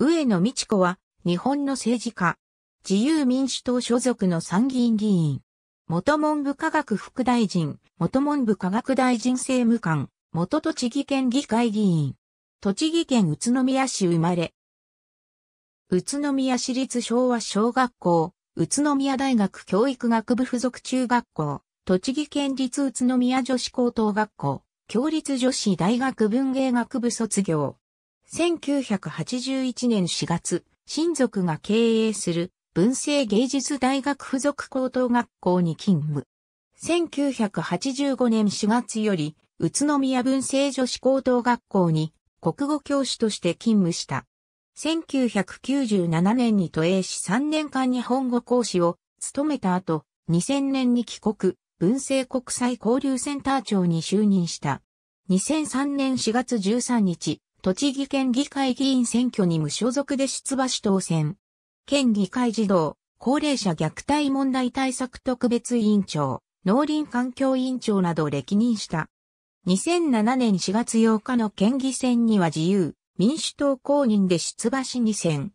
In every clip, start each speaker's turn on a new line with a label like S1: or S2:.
S1: 上野美智子は、日本の政治家、自由民主党所属の参議院議員、元文部科学副大臣、元文部科学大臣政務官、元栃木県議会議員、栃木県宇都宮市生まれ、宇都宮市立昭和小学校、宇都宮大学教育学部附属中学校、栃木県立宇都宮女子高等学校、共立女子大学文芸学部卒業。1981年4月、親族が経営する文政芸術大学附属高等学校に勤務。1985年4月より、宇都宮文政女子高等学校に国語教師として勤務した。1997年に都営し3年間日本語講師を務めた後、2000年に帰国、文政国際交流センター長に就任した。2003年4月13日、栃木県議会議員選挙に無所属で出馬し当選。県議会児童、高齢者虐待問題対策特別委員長、農林環境委員長などを歴任した。2007年4月8日の県議選には自由、民主党公認で出馬し2選。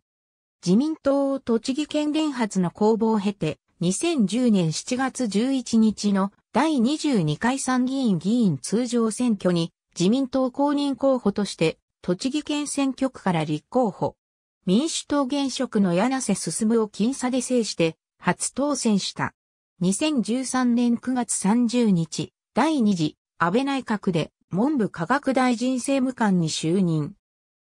S1: 自民党栃木県連発の公募を経て、2010年7月11日の第22回参議院議員通常選挙に自民党公認候補として栃木県選挙区から立候補。民主党現職の柳瀬進を僅差で制して、初当選した。2013年9月30日、第2次安倍内閣で文部科学大臣政務官に就任。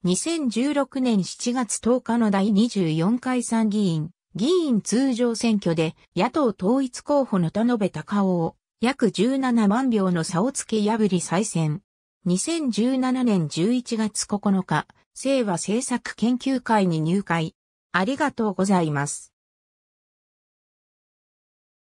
S1: 2016年7月10日の第24回参議院、議員通常選挙で野党統一候補の田辺隆夫を約17万票の差をつけ破り再選。2017年11月9日、清和政策研究会に入会。ありがとうございます。